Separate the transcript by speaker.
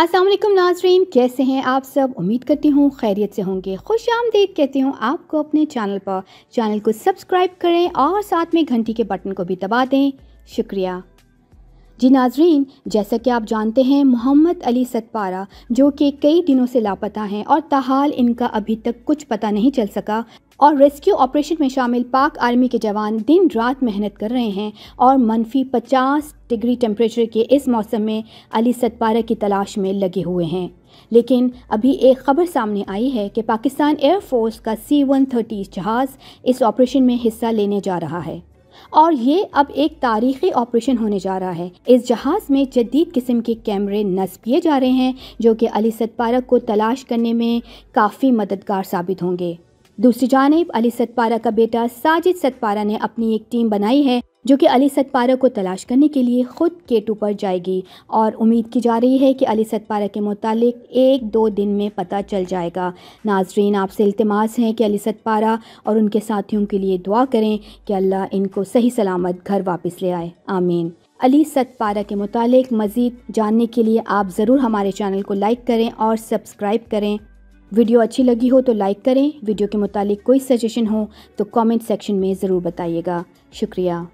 Speaker 1: असलम नाजरीन कैसे हैं आप सब उम्मीद करती हूँ खैरियत से होंगे खुश आमदेद कहती हूँ आपको अपने चैनल पर चैनल को सब्सक्राइब करें और साथ में घंटी के बटन को भी दबा दें शुक्रिया जी नाजरीन जैसा कि आप जानते हैं मोहम्मद अली सतपारा जो कि कई दिनों से लापता हैं और तहाल इनका अभी तक कुछ पता नहीं चल सका और रेस्क्यू ऑपरेशन में शामिल पाक आर्मी के जवान दिन रात मेहनत कर रहे हैं और मनफी 50 डिग्री टेम्परेचर के इस मौसम में अली सतपारा की तलाश में लगे हुए हैं लेकिन अभी एक खबर सामने आई है कि पाकिस्तान एयरफोर्स का सी वन जहाज़ इस ऑपरेशन में हिस्सा लेने जा रहा है और ये अब एक तारीखी ऑपरेशन होने जा रहा है इस जहाज़ में जदीद किस्म के कैमरे नस्ब किए जा रहे हैं जो कि अली सतपारक को तलाश करने में काफ़ी मददगार साबित होंगे दूसरी जानब अली सतपारा का बेटा साजिद सतपारा ने अपनी एक टीम बनाई है जो कि अली सतपारा को तलाश करने के लिए ख़ुद केटू पर जाएगी और उम्मीद की जा रही है कि अली सतपारा के मुतालिक एक दो दिन में पता चल जाएगा नाजरीन आपसे इल्तमास हैं कि अली सतपारा और उनके साथियों के लिए दुआ करें कि अल्लाह इनको सही सलामत घर वापस ले आए आमीन अली सतपारा के मुतालिक मज़ीद जानने के लिए आप ज़रूर हमारे चैनल को लाइक करें और सब्सक्राइब करें वीडियो अच्छी लगी हो तो लाइक करें वीडियो के मुतालिक कोई सजेशन हो तो कमेंट सेक्शन में ज़रूर बताइएगा शुक्रिया